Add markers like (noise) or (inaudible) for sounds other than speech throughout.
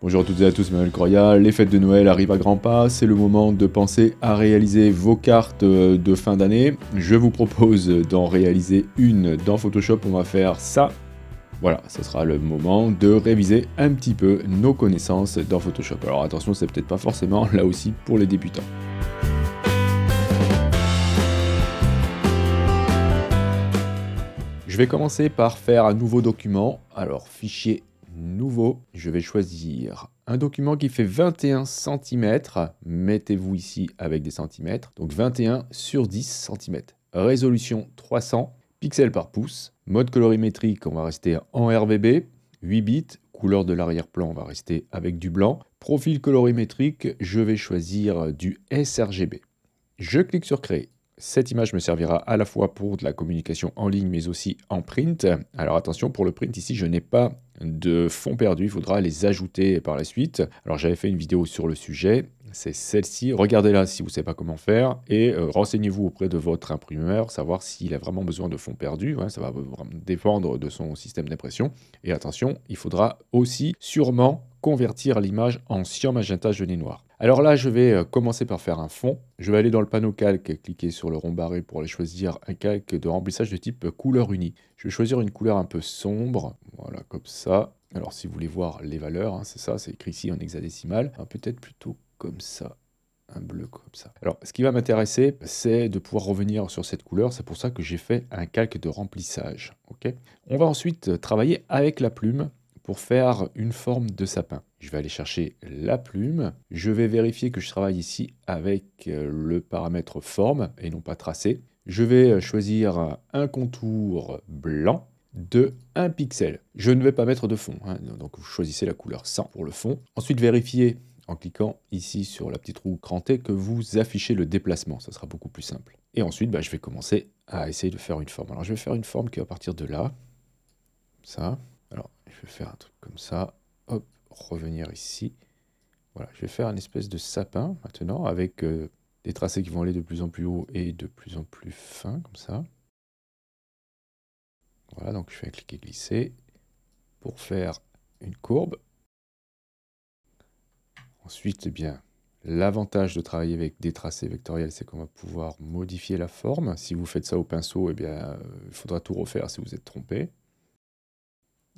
Bonjour à toutes et à tous, Manuel Croya, Les fêtes de Noël arrivent à grands pas. C'est le moment de penser à réaliser vos cartes euh, de fin d'année. Je vous propose d'en réaliser une dans Photoshop. On va faire ça. Voilà, ce sera le moment de réviser un petit peu nos connaissances dans Photoshop. Alors attention, c'est peut-être pas forcément là aussi pour les débutants. Je vais commencer par faire un nouveau document. Alors, fichier nouveau, je vais choisir un document qui fait 21 cm. Mettez-vous ici avec des centimètres. Donc 21 sur 10 cm. Résolution 300 pixels par pouce. Mode colorimétrique, on va rester en RVB. 8 bits. Couleur de l'arrière-plan, on va rester avec du blanc. Profil colorimétrique, je vais choisir du sRGB. Je clique sur Créer. Cette image me servira à la fois pour de la communication en ligne mais aussi en print. Alors attention, pour le print ici, je n'ai pas de fonds perdus, il faudra les ajouter par la suite. Alors j'avais fait une vidéo sur le sujet, c'est celle-ci. Regardez-la si vous ne savez pas comment faire et euh, renseignez-vous auprès de votre imprimeur, savoir s'il a vraiment besoin de fonds perdus. ça va dépendre de son système d'impression. Et attention, il faudra aussi sûrement convertir l'image en cyan magenta jaune noir. Alors là, je vais euh, commencer par faire un fond. Je vais aller dans le panneau calque, cliquer sur le rond barré pour aller choisir un calque de remplissage de type couleur unie. Je vais choisir une couleur un peu sombre, voilà comme ça. Alors si vous voulez voir les valeurs, hein, c'est ça, c'est écrit ici en hexadécimal. Peut-être plutôt comme ça, un bleu comme ça. Alors, ce qui va m'intéresser, c'est de pouvoir revenir sur cette couleur. C'est pour ça que j'ai fait un calque de remplissage. On va ensuite travailler avec la plume pour faire une forme de sapin. Je vais aller chercher la plume. Je vais vérifier que je travaille ici avec euh, le paramètre forme et non pas tracé. Je vais euh, choisir un contour blanc de 1 pixel. Je ne vais pas mettre de fond, hein. donc vous choisissez la couleur 100 pour le fond. Ensuite, vérifiez en cliquant ici sur la petite roue crantée que vous affichez le déplacement, ça sera beaucoup plus simple. Et ensuite, bah, je vais commencer à essayer de faire une forme. Alors je vais faire une forme qui va partir de là, ça. Alors je vais faire un truc comme ça, hop, revenir ici. Voilà, je vais faire une espèce de sapin maintenant avec euh, des tracés qui vont aller de plus en plus haut et de plus en plus fin, comme ça. Voilà, donc je vais cliquer glisser pour faire une courbe. Ensuite, eh bien, l'avantage de travailler avec des tracés vectoriels, c'est qu'on va pouvoir modifier la forme. Si vous faites ça au pinceau, eh bien, euh, il faudra tout refaire si vous êtes trompé.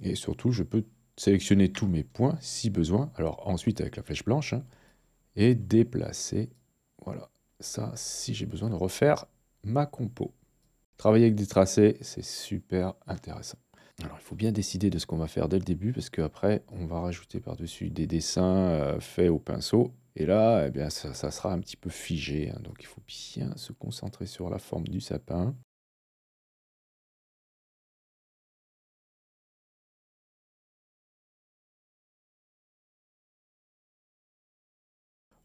Et surtout, je peux sélectionner tous mes points si besoin, alors ensuite avec la flèche blanche, hein, et déplacer, voilà, ça si j'ai besoin de refaire ma compo. Travailler avec des tracés, c'est super intéressant. Alors il faut bien décider de ce qu'on va faire dès le début, parce qu'après on va rajouter par-dessus des dessins euh, faits au pinceau, et là, eh bien, ça, sera un petit peu figé. Hein. Donc, il faut bien se concentrer sur la forme du sapin.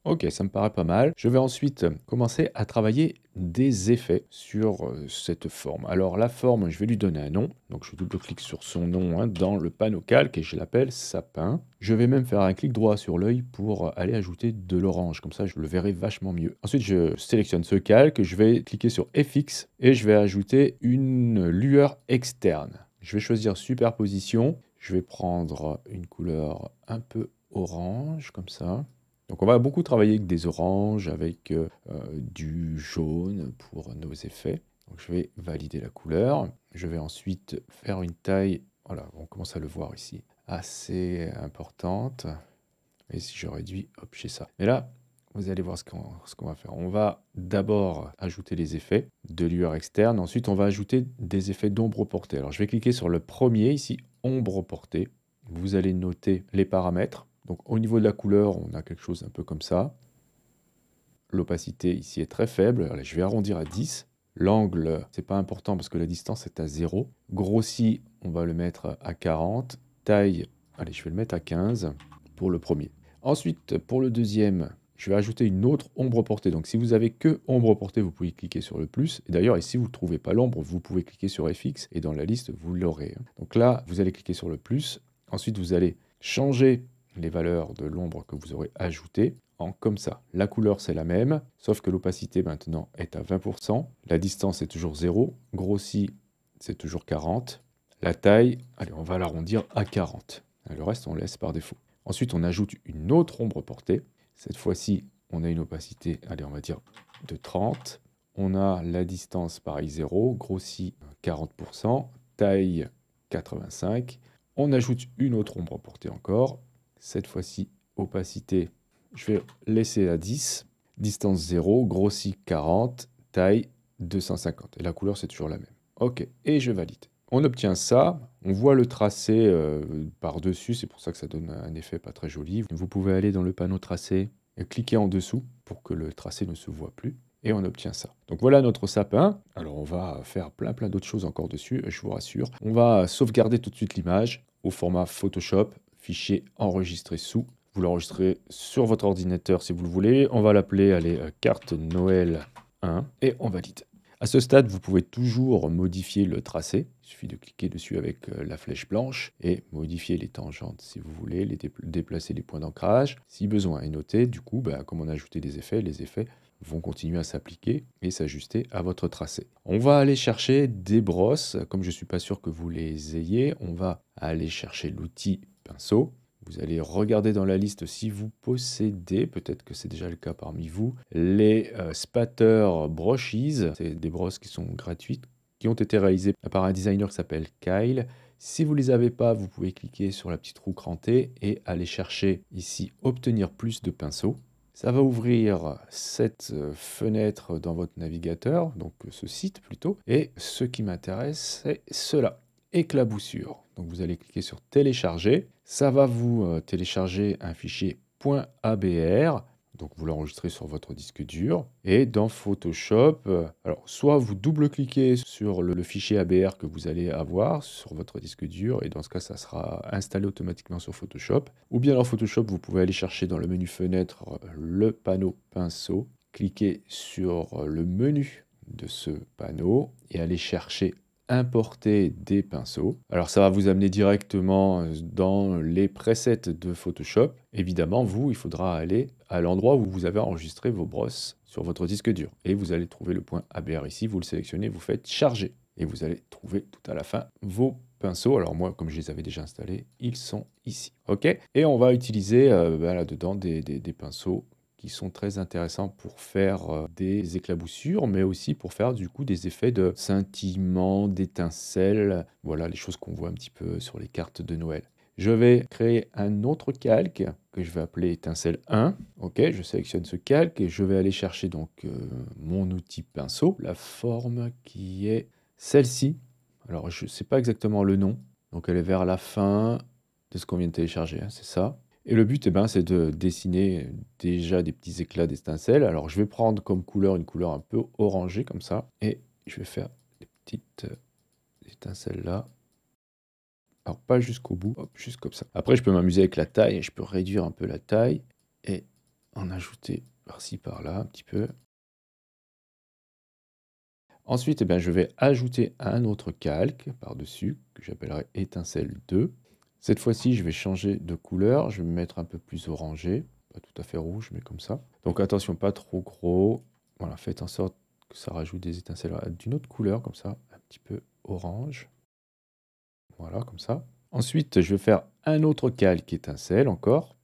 Ok, ça me paraît pas mal. Je vais ensuite euh, commencer à travailler des effets sur euh, cette forme. Alors la forme, je vais lui donner un nom. Donc je double-clique sur son nom hein, dans le panneau calque et je l'appelle sapin. Je vais même faire un clic droit sur l'œil pour euh, aller ajouter de l'orange. Comme ça, je le verrai vachement mieux. Ensuite, je sélectionne ce calque, je vais cliquer sur FX et je vais ajouter une lueur externe. Je vais choisir superposition. Je vais prendre une couleur un peu orange comme ça. Donc on va beaucoup travailler avec des oranges, avec euh, euh, du jaune pour nos effets. Donc je vais valider la couleur. Je vais ensuite faire une taille, voilà, on commence à le voir ici, assez importante. Et si je réduis, hop, j'ai ça. Mais là, vous allez voir ce qu'on va faire. On va d'abord ajouter les effets de lueur externe. Ensuite, on va ajouter des effets d'ombre portée. Alors, je vais cliquer sur le premier ici, ombre portée. Vous allez noter les paramètres. Donc au niveau de la couleur, on a quelque chose un peu comme ça. L'opacité ici est très faible. Allez, je vais arrondir à 10. L'angle, c'est pas important parce que la distance est à 0. Grossi, on va le mettre à 40. Taille, allez, je vais le mettre à 15 pour le premier. Ensuite, pour le deuxième, je vais ajouter une autre ombre portée. Donc si vous avez que ombre portée, vous pouvez cliquer sur le plus. Et d'ailleurs, si vous ne trouvez pas l'ombre, vous pouvez cliquer sur FX et dans la liste, vous l'aurez. Hein. Donc là, vous allez cliquer sur le plus. Ensuite, vous allez changer les valeurs de l'ombre que vous aurez ajoutées en comme ça. La couleur c'est la même, sauf que l'opacité maintenant est à 20%, la distance est toujours 0, grossi c'est toujours 40, la taille, allez on va l'arrondir à 40, le reste on laisse par défaut. Ensuite on ajoute une autre ombre portée, cette fois-ci on a une opacité, allez on va dire de 30, on a la distance pareil 0, grossi 40%, taille 85, on ajoute une autre ombre portée encore, cette fois-ci opacité. Je vais laisser à 10, distance 0, grossi 40, taille 250. Et la couleur, c'est toujours la même. OK, et je valide. On obtient ça, on voit le tracé euh, par-dessus, c'est pour ça que ça donne un effet pas très joli. Vous pouvez aller dans le panneau tracé et cliquer en dessous pour que le tracé ne se voit plus et on obtient ça. Donc voilà notre sapin. Alors on va faire plein plein d'autres choses encore dessus, je vous rassure. On va sauvegarder tout de suite l'image au format Photoshop fichier enregistré sous. Vous l'enregistrez sur votre ordinateur si vous le voulez. On va l'appeler, allez, euh, carte Noël 1 et on valide. À ce stade, vous pouvez toujours modifier le tracé. Il suffit de cliquer dessus avec euh, la flèche blanche et modifier les tangentes si vous voulez, les déplacer les points d'ancrage si besoin. Et notez, du coup, bah, comme on a ajouté des effets, les effets vont continuer à s'appliquer et s'ajuster à votre tracé. On va aller chercher des brosses. Comme je ne suis pas sûr que vous les ayez, on va aller chercher l'outil pinceau. Vous allez regarder dans la liste si vous possédez, peut-être que c'est déjà le cas parmi vous, les euh, spatter brushes. C'est des brosses qui sont gratuites, qui ont été réalisées par un designer qui s'appelle Kyle. Si vous ne les avez pas, vous pouvez cliquer sur la petite roue crantée et aller chercher ici obtenir plus de pinceaux. Ça va ouvrir cette euh, fenêtre dans votre navigateur, donc ce site plutôt. Et ce qui m'intéresse, c'est cela éclaboussure. Donc vous allez cliquer sur télécharger. Ça va vous euh, télécharger un fichier .abr. Donc vous l'enregistrez sur votre disque dur. Et dans Photoshop, euh, alors soit vous double-cliquez sur le, fichier ABR que vous allez avoir sur votre disque dur, et dans ce cas ça sera installé automatiquement sur Photoshop. Ou bien dans Photoshop, vous pouvez aller chercher dans le menu fenêtre euh, le panneau pinceau, cliquez sur le menu de ce panneau et aller chercher importer des pinceaux. Alors ça va vous amener directement euh, dans les presets de Photoshop. Évidemment, vous, il faudra aller à l'endroit où vous avez enregistré vos brosses sur votre disque dur. Et vous allez trouver le point ABR ici, vous le sélectionnez, vous faites charger. Et vous allez trouver tout à la fin vos pinceaux. Alors moi, comme je les avais déjà installés, ils sont ici. OK Et on va utiliser euh, bah, là-dedans des pinceaux sont très intéressants pour faire euh, des éclaboussures, mais aussi pour faire du coup des effets de scintillement, d'étincelles, voilà les choses qu'on voit un petit peu sur les cartes de Noël. Je vais créer un autre calque que je vais appeler étincelle 1. Ok, je sélectionne ce calque et je vais aller chercher donc euh, mon outil pinceau, la forme qui est celle-ci. Alors je ne sais pas exactement le nom, donc elle est vers la fin de ce qu'on vient de télécharger, hein, c'est ça. Et le but, eh ben, c'est de dessiner déjà des petits éclats d'étincelles. Alors, je vais prendre comme couleur une couleur un peu orangée, comme ça. Et je vais faire des petites euh, étincelles là. Alors, pas jusqu'au bout, juste comme ça. Après, je peux m'amuser avec la taille. Je peux réduire un peu la taille et en ajouter par-ci, par-là, un petit peu. Ensuite, eh ben, je vais ajouter un autre calque par-dessus que j'appellerai étincelle 2. Cette fois-ci, je vais changer de couleur. Je vais me mettre un peu plus orangé. Pas tout à fait rouge, mais comme ça. Donc attention, pas trop gros. Voilà, faites en sorte que ça rajoute des étincelles d'une autre couleur, comme ça. Un petit peu orange. Voilà, comme ça. Ensuite, je vais faire un autre calque étincelle encore.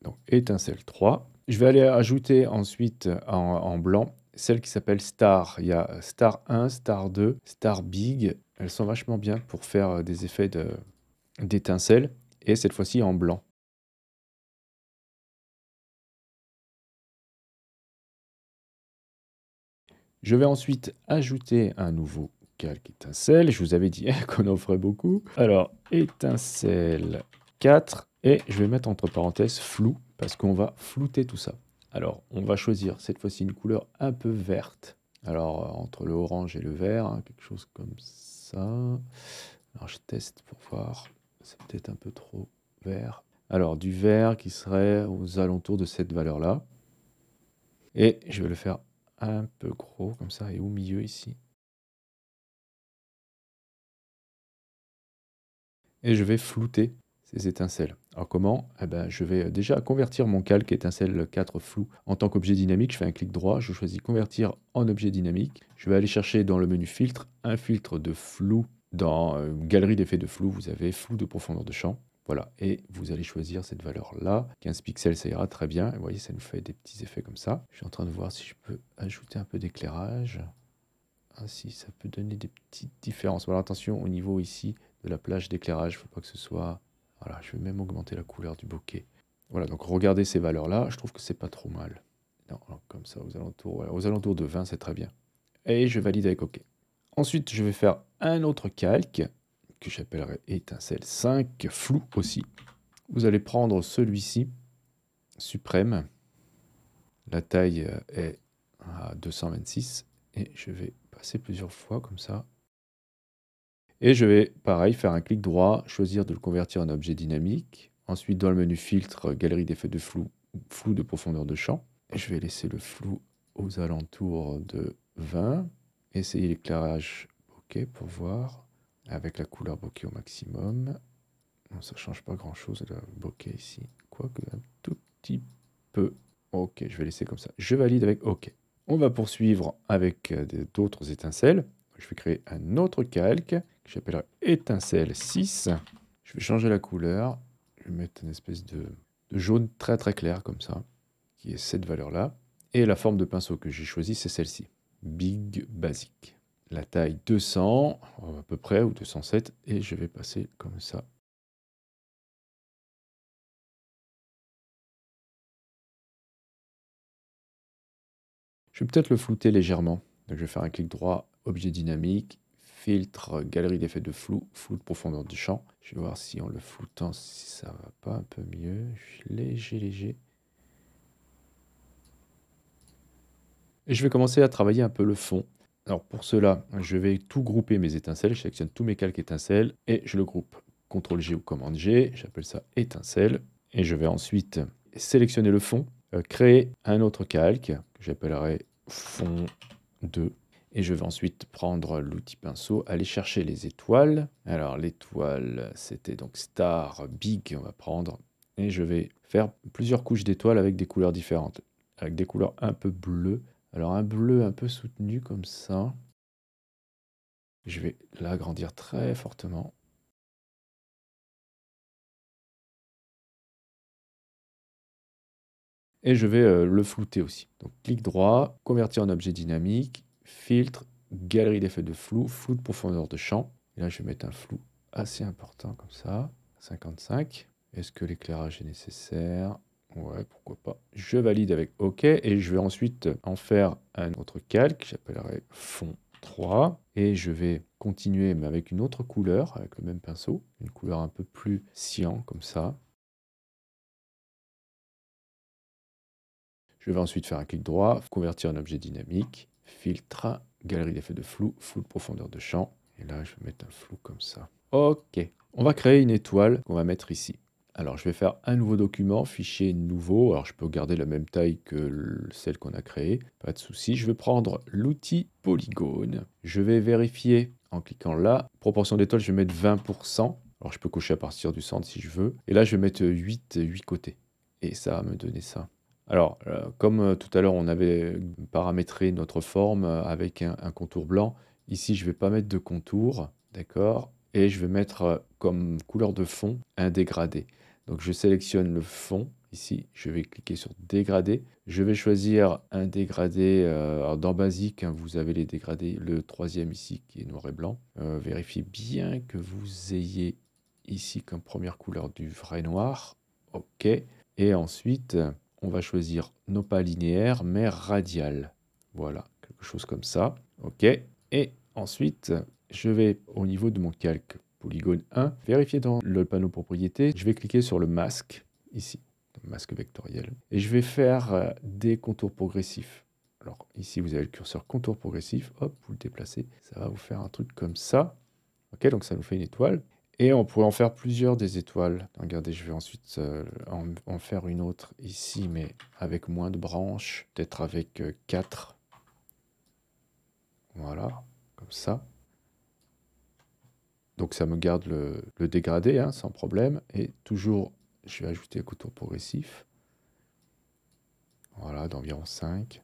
Donc étincelle 3. Je vais aller ajouter ensuite en, blanc celle qui s'appelle Star. Il y a Star 1, Star 2, Star Big. Elles sont vachement bien pour faire des effets de, d'étincelles, et cette fois-ci en blanc. Je vais ensuite ajouter un nouveau calque étincelle. Je vous avais dit hein, (laughs) qu'on en ferait beaucoup. Alors, étincelle 4, et je vais mettre entre parenthèses flou, parce qu'on va flouter tout ça. Alors, on va choisir cette fois-ci une couleur un peu verte. Alors, euh, entre le orange et le vert, hein, quelque chose comme ça. Alors, je teste pour voir. C'est peut-être un peu trop vert. Alors, du vert qui serait aux alentours de cette valeur-là. Et je vais le faire un peu gros, comme ça, et au milieu ici. Et je vais flouter ces étincelles. Alors comment eh ben, Je vais déjà convertir mon calque étincelle 4 flou en tant qu'objet dynamique. Je fais un clic droit, je choisis convertir en objet dynamique. Je vais aller chercher dans le menu filtre un filtre de flou dans euh, galerie d'effets de flou, vous avez flou de profondeur de champ. Voilà, et vous allez choisir cette valeur-là. 15 pixels, ça ira très bien. vous voyez, ça nous fait des petits effets comme ça. Je suis en train de voir si je peux ajouter un peu d'éclairage. Ainsi, ah, ça peut donner des petites différences. Alors attention au niveau ici de la plage d'éclairage. Il ne faut pas que ce soit... Voilà, je vais même augmenter la couleur du bokeh. Voilà, donc regardez ces valeurs-là. Je trouve que c'est pas trop mal. Non, comme ça, aux alentours, aux alentours de 20, c'est très bien. Et je valide avec OK. Ensuite, je vais faire un autre calque que j'appellerai étincelle 5, flou aussi. Vous allez prendre celui-ci, suprême. La taille est à 226 et je vais passer plusieurs fois comme ça. Et je vais, pareil, faire un clic droit, choisir de le convertir en objet dynamique. Ensuite, dans le menu filtre, galerie d'effets de flou, flou de profondeur de champ. Et je vais laisser le flou aux alentours de 20. Essayer l'éclairage bokeh pour voir, avec la couleur bokeh au maximum. Ça ça change pas grand chose, le bokeh ici. Quoique un tout petit peu. Ok, je vais laisser comme ça. Je valide avec OK. On va poursuivre avec euh, d'autres étincelles. Je vais créer un autre calque que j'appellerai étincelle 6. Je vais changer la couleur. Je vais mettre une espèce de, de jaune très très clair comme ça, qui est cette valeur-là. Et la forme de pinceau que j'ai choisi, c'est celle-ci. Big Basic. La taille 200 euh, à peu près ou 207 et je vais passer comme ça. Je vais peut-être le flouter légèrement. Donc je vais faire un clic droit, objet dynamique, filtre, galerie d'effets de flou, flou de profondeur du champ. Je vais voir si en le floutant, si ça va pas un peu mieux. Je suis léger, léger. je vais commencer à travailler un peu le fond. Alors pour cela, je vais tout grouper mes étincelles, je sélectionne tous mes calques étincelles et je le groupe. CTRL G ou commande G, j'appelle ça étincelle. Et je vais ensuite sélectionner le fond, euh, créer un autre calque que j'appellerai fond 2. Et je vais ensuite prendre l'outil pinceau, aller chercher les étoiles. Alors l'étoile, c'était donc Star Big, on va prendre. Et je vais faire plusieurs couches d'étoiles avec des couleurs différentes. Avec des couleurs un peu bleues, alors un bleu un peu soutenu comme ça. Je vais l'agrandir très fortement. Et je vais euh, le flouter aussi. Donc clic droit, convertir en objet dynamique, filtre, galerie d'effets de flou, flou de profondeur de champ. Et là je vais mettre un flou assez important comme ça, 55. Est-ce que l'éclairage est nécessaire Ouais, pourquoi pas. Je valide avec OK et je vais ensuite en faire un autre calque. J'appellerai fond 3 et je vais continuer mais avec une autre couleur, avec le même pinceau, une couleur un peu plus cyan comme ça. Je vais ensuite faire un clic droit, convertir en objet dynamique, filtre, galerie d'effets de flou, flou profondeur de champ. Et là, je vais mettre un flou comme ça. OK. On va créer une étoile qu'on va mettre ici. Alors, je vais faire un nouveau document, fichier nouveau. Alors, je peux garder la même taille que celle qu'on a créée. Pas de souci. Je vais prendre l'outil polygone. Je vais vérifier en cliquant là. Proportion d'étoiles, je vais mettre 20%. Alors, je peux cocher à partir du centre si je veux. Et là, je vais mettre 8, 8 côtés. Et ça va me donner ça. Alors, euh, comme euh, tout à l'heure, on avait paramétré notre forme euh, avec un, contour blanc. Ici, je ne vais pas mettre de contour. D'accord Et je vais mettre comme couleur de fond un dégradé. Donc je sélectionne le fond ici, je vais cliquer sur dégradé. Je vais choisir un dégradé. Euh, dans Basique, hein, vous avez les dégradés, le troisième ici qui est noir et blanc. Euh, vérifiez bien que vous ayez ici comme première couleur du vrai noir. OK. Et ensuite, on va choisir non pas linéaire, mais radial. Voilà, quelque chose comme ça. OK. Et ensuite, je vais au niveau de mon calque polygone 1. Vérifier dans le panneau propriété, je vais cliquer sur le masque, ici, masque vectoriel, et je vais faire euh, des contours progressifs. Alors ici, vous avez le curseur contour progressif, hop, vous le déplacez, ça va vous faire un truc comme ça. Ok, donc ça nous fait une étoile. Et on pourrait en faire plusieurs des étoiles. Regardez, je vais ensuite euh, en, faire une autre ici, mais avec moins de branches, peut-être avec euh, quatre. 4. Voilà, comme ça. Donc ça me garde le, dégradé hein, sans problème. Et toujours, je vais ajouter un couteau progressif. Voilà, d'environ 5.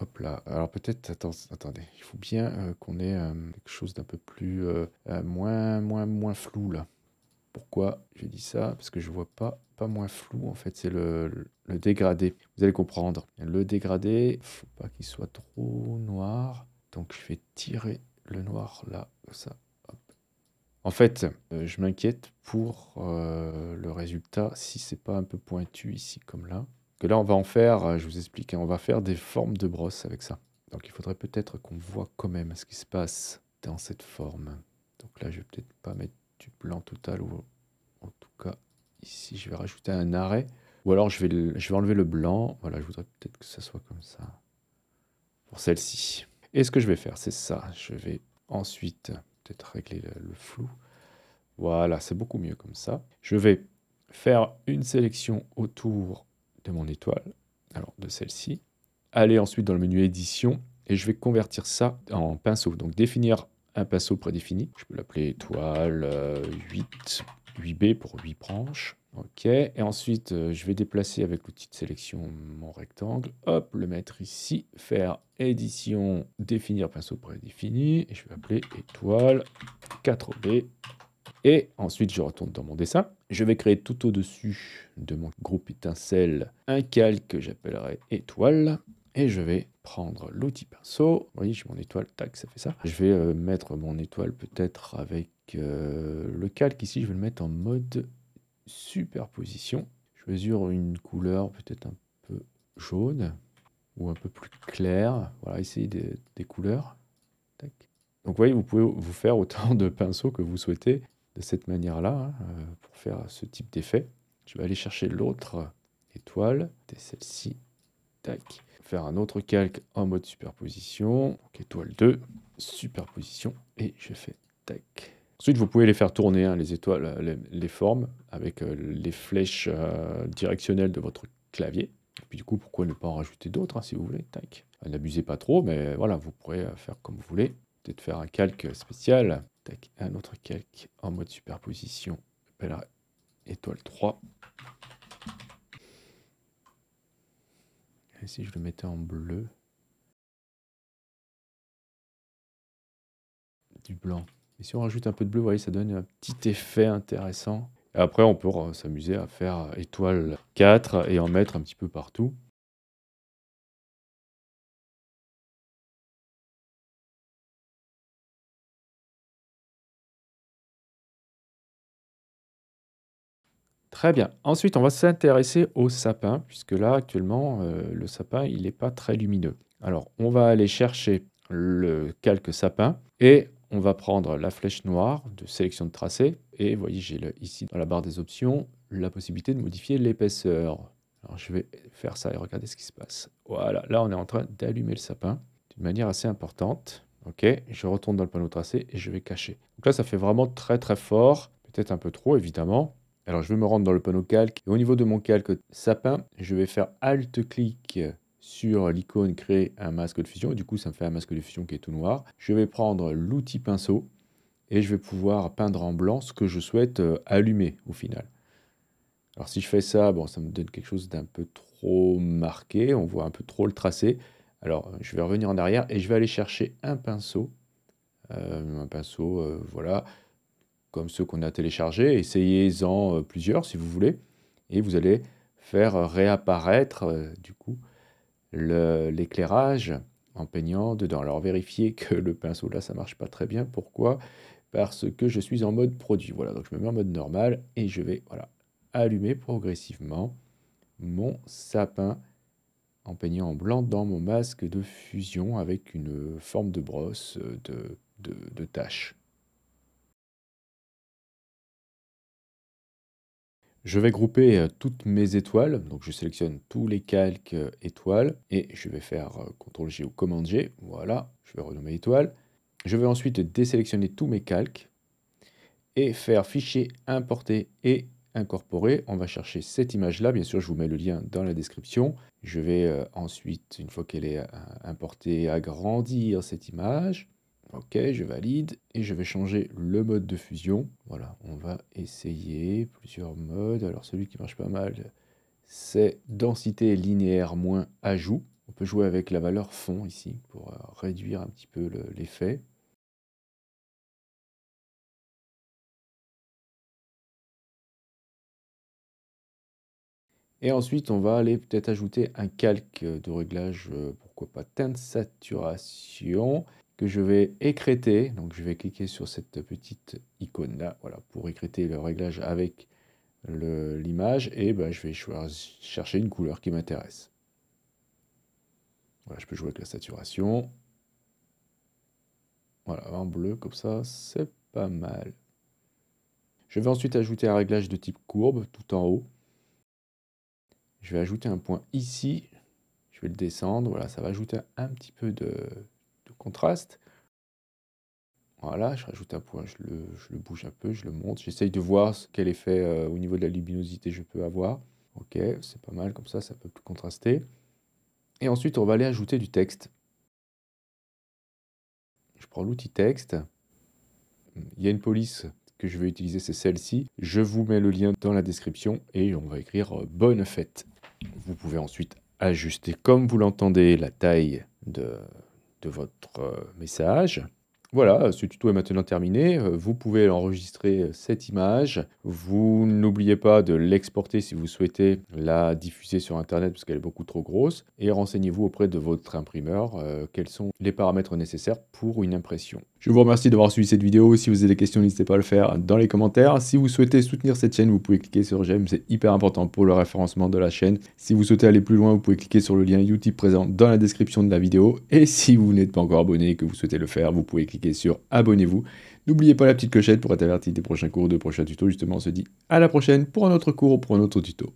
Hop là. Alors peut-être, attendez, il faut bien euh, qu'on ait euh, quelque chose d'un peu plus euh, moins, moins, moins flou là. Pourquoi j'ai dit ça Parce que je ne vois pas, pas moins flou en fait, c'est le, dégradé. Vous allez comprendre. Le dégradé, faut pas qu'il soit trop noir. Donc je vais tirer le noir là, ça. En fait, euh, je m'inquiète pour euh, le résultat si c'est pas un peu pointu ici comme là. Que là, on va en faire, euh, je vous explique, hein, on va faire des formes de brosse avec ça. Donc il faudrait peut-être qu'on voit quand même ce qui se passe dans cette forme. Donc là, je vais peut-être pas mettre du blanc total ou en tout cas ici, je vais rajouter un arrêt. Ou alors je vais, je vais enlever le blanc. Voilà, je voudrais peut-être que ça soit comme ça pour celle-ci. Et ce que je vais faire, c'est ça. Je vais ensuite peut-être régler le, flou. Voilà, c'est beaucoup mieux comme ça. Je vais faire une sélection autour de mon étoile, alors de celle-ci. Aller ensuite dans le menu édition et je vais convertir ça en pinceau. Donc définir un pinceau prédéfini. Je peux l'appeler étoile 8, euh, 8B pour 8 branches. Ok, et ensuite euh, je vais déplacer avec l'outil de sélection mon rectangle, hop, le mettre ici, faire édition, définir pinceau prédéfini, et je vais appeler étoile 4B. Et ensuite je retourne dans mon dessin. Je vais créer tout au-dessus de mon groupe étincelle un calque que j'appellerai étoile. Et je vais prendre l'outil pinceau. Oui, j'ai mon étoile, tac, ça fait ça. Je vais euh, mettre mon étoile peut-être avec euh, le calque ici, je vais le mettre en mode superposition. Je mesure une couleur peut-être un peu jaune ou un peu plus claire. Voilà, essayez des, couleurs. Donc vous voyez, vous pouvez vous faire autant de pinceaux que vous souhaitez de cette manière-là hein, euh, pour faire ce type d'effet. Je vais aller chercher l'autre étoile, C'est celle-ci. Tac. Faire un autre calque en mode superposition. étoile 2, superposition. Et je fais tac. Ensuite, vous pouvez les faire tourner, hein, les étoiles, euh, les, formes, avec euh, les flèches euh, directionnelles de votre clavier. Et puis du coup, pourquoi ne pas en rajouter d'autres, hein, si vous voulez Tac. N'abusez pas trop, mais voilà, vous pourrez faire comme vous voulez. Peut-être faire un calque spécial. Tac, un autre calque en mode superposition. étoile 3. Et si je le mettais en bleu Du blanc. Et si on rajoute un peu de bleu, vous voyez, ça donne un petit effet intéressant. Et après, on peut s'amuser à faire euh, étoile 4 et en mettre un petit peu partout. Très bien. Ensuite, on va s'intéresser au sapin, puisque là, actuellement, euh, le sapin, il n'est pas très lumineux. Alors, on va aller chercher le calque sapin et on va prendre la flèche noire de sélection de tracé et vous voyez, j'ai ici dans la barre des options la possibilité de modifier l'épaisseur. Alors je vais faire ça et regarder ce qui se passe. Voilà, là on est en train d'allumer le sapin d'une manière assez importante. Ok, je retourne dans le panneau tracé et je vais cacher. Donc là, ça fait vraiment très très fort, peut-être un peu trop évidemment. Alors je vais me rendre dans le panneau calque et au niveau de mon calque sapin, je vais faire alt-clic sur l'icône créer un masque de fusion. Et du coup, ça me fait un masque de fusion qui est tout noir. Je vais prendre l'outil pinceau et je vais pouvoir peindre en blanc ce que je souhaite euh, allumer au final. Alors si je fais ça, bon, ça me donne quelque chose d'un peu trop marqué, on voit un peu trop le tracé. Alors euh, je vais revenir en arrière et je vais aller chercher un pinceau, euh, un pinceau, voilà, comme ceux qu'on a téléchargés. Essayez-en plusieurs si vous voulez, et vous allez faire réapparaître du coup l'éclairage en peignant dedans. Alors vérifiez que le pinceau là, ça marche pas très bien. Pourquoi Parce que je suis en mode produit. Voilà, donc je me mets en mode normal et je vais voilà, allumer progressivement mon sapin en peignant en blanc dans mon masque de fusion avec une forme de brosse euh, de, de, Je vais grouper euh, toutes mes étoiles, donc je sélectionne tous les calques euh, étoiles et je vais faire euh, CTRL G ou Command G, voilà, je vais renommer étoile. Je vais ensuite désélectionner tous mes calques et faire fichier importer et incorporer. On va chercher cette image-là, bien sûr je vous mets le lien dans la description. Je vais ensuite, une fois qu'elle est importée, agrandir cette image. Ok, je valide et je vais changer le mode de fusion. Voilà, on va essayer plusieurs modes. Alors celui qui marche pas mal, c'est densité linéaire moins ajout. On peut jouer avec la valeur fond ici pour euh, réduire un petit peu l'effet. Et ensuite, on va aller peut-être ajouter un calque de réglage, euh, pourquoi pas, teinte saturation que je vais écréter. Donc je vais cliquer sur cette petite icône là, voilà, pour écréter le réglage avec l'image et ben, je vais chercher une couleur qui m'intéresse. Voilà, je peux jouer avec la saturation. Voilà, en bleu comme ça, c'est pas mal. Je vais ensuite ajouter un réglage de type courbe tout en haut. Je vais ajouter un point ici. Je vais le descendre. Voilà, ça va ajouter un petit peu de, contraste. Voilà, je rajoute un point, je le, bouge un peu, je le monte. J'essaye de voir quel effet euh, au niveau de la luminosité je peux avoir. Ok, c'est pas mal, comme ça, ça peut plus contraster. Et ensuite, on va aller ajouter du texte. Je prends l'outil texte. Il y a une police que je vais utiliser, c'est celle-ci. Je vous mets le lien dans la description et on va écrire euh, Bonne fête. Vous pouvez ensuite ajuster, comme vous l'entendez, la taille de, de votre euh, message. Voilà, euh, ce tuto est maintenant terminé. Euh, vous pouvez enregistrer euh, cette image. Vous n'oubliez pas de l'exporter si vous souhaitez la diffuser sur Internet parce qu'elle est beaucoup trop grosse. Et renseignez-vous auprès de votre imprimeur quels sont les paramètres nécessaires pour une impression. Je vous remercie d'avoir suivi cette vidéo. Si vous avez des questions, n'hésitez pas à le faire dans les commentaires. Si vous souhaitez soutenir cette chaîne, vous pouvez cliquer sur j'aime. C'est hyper important pour le référencement de la chaîne. Si vous souhaitez aller plus loin, vous pouvez cliquer sur le lien YouTube présent dans la description de la vidéo. Et si vous n'êtes pas encore abonné et que vous souhaitez le faire, vous pouvez cliquer cliquez sur abonnez-vous. N'oubliez pas la petite clochette pour être averti des prochains cours, de prochains tutos. Justement, on se dit à la prochaine pour un autre cours, ou pour un autre tuto.